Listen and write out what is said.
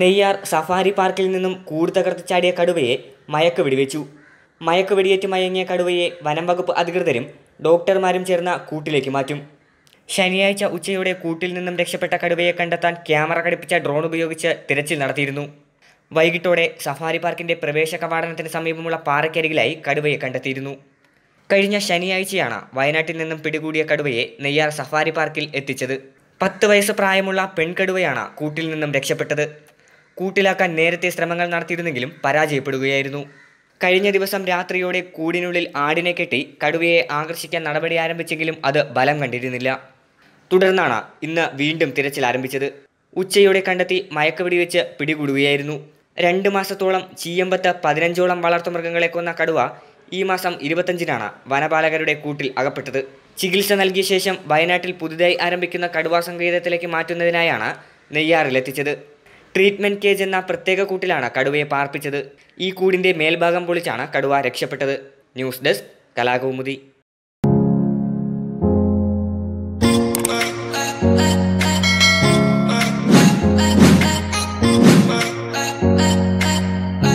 Neyyar safari പാർക്കിൽ നിന്നും കൂട് തകർത്ത് ചാടിയ കടുവയെ മയക്ക് വെടിവെച്ചു മയക്ക് വെടിയേറ്റ് മയങ്ങിയ കടുവയെ വനം വകുപ്പ് അധികൃതരും ഡോക്ടർമാരും ചേർന്ന കൂട്ടിലേക്ക് മാറ്റും ശനിയാഴ്ച ഉച്ചയോടെ കൂട്ടിൽ നിന്നും രക്ഷപ്പെട്ട കടുവയെ കണ്ടെത്താൻ ക്യാമറ ഘടിപ്പിച്ച ഡ്രോൺ ഉപയോഗിച്ച് തിരച്ചിൽ നടത്തിയിരുന്നു വൈകിട്ടോടെ സഫാരി പാർക്കിന്റെ പ്രവേശ കവാടനത്തിന് സമീപമുള്ള പാറയ്ക്കരികിലായി കടുവയെ കണ്ടെത്തിയിരുന്നു കഴിഞ്ഞ ശനിയാഴ്ചയാണ് വയനാട്ടിൽ നിന്നും പിടികൂടിയ കടുവയെ നെയ്യാർ സഫാരി പാർക്കിൽ എത്തിച്ചത് പത്ത് വയസ്സ് പ്രായമുള്ള പെൺകടുവയാണ് കൂട്ടിൽ നിന്നും രക്ഷപ്പെട്ടത് കൂട്ടിലാക്കാൻ നേരത്തെ ശ്രമങ്ങൾ നടത്തിയിരുന്നെങ്കിലും പരാജയപ്പെടുകയായിരുന്നു കഴിഞ്ഞ ദിവസം രാത്രിയോടെ കൂടിനുള്ളിൽ ആടിനെ കെട്ടി കടുവയെ ആകർഷിക്കാൻ നടപടി ആരംഭിച്ചെങ്കിലും അത് ബലം കണ്ടിരുന്നില്ല തുടർന്നാണ് ഇന്ന് വീണ്ടും തിരച്ചിൽ ആരംഭിച്ചത് ഉച്ചയോടെ കണ്ടെത്തി മയക്കുപിടി വെച്ച് പിടികൂടുകയായിരുന്നു രണ്ട് മാസത്തോളം ചീയമ്പത്ത് പതിനഞ്ചോളം വളർത്തുമൃഗങ്ങളെ കൊന്ന കടുവ ഈ മാസം ഇരുപത്തഞ്ചിനാണ് വനപാലകരുടെ കൂട്ടിൽ അകപ്പെട്ടത് ചികിത്സ നൽകിയ ശേഷം വയനാട്ടിൽ പുതുതായി ആരംഭിക്കുന്ന കടുവ സങ്കേതത്തിലേക്ക് മാറ്റുന്നതിനായാണ് നെയ്യാറിലെത്തിച്ചത് ട്രീറ്റ്മെന്റ് കേജ് എന്ന പ്രത്യേക കൂട്ടിലാണ് കടുവയെ പാർപ്പിച്ചത് ഈ കൂടിന്റെ മേൽഭാഗം പൊളിച്ചാണ് കടുവ രക്ഷപ്പെട്ടത് ന്യൂസ് ഡെസ്ക് കലാകൗമുദി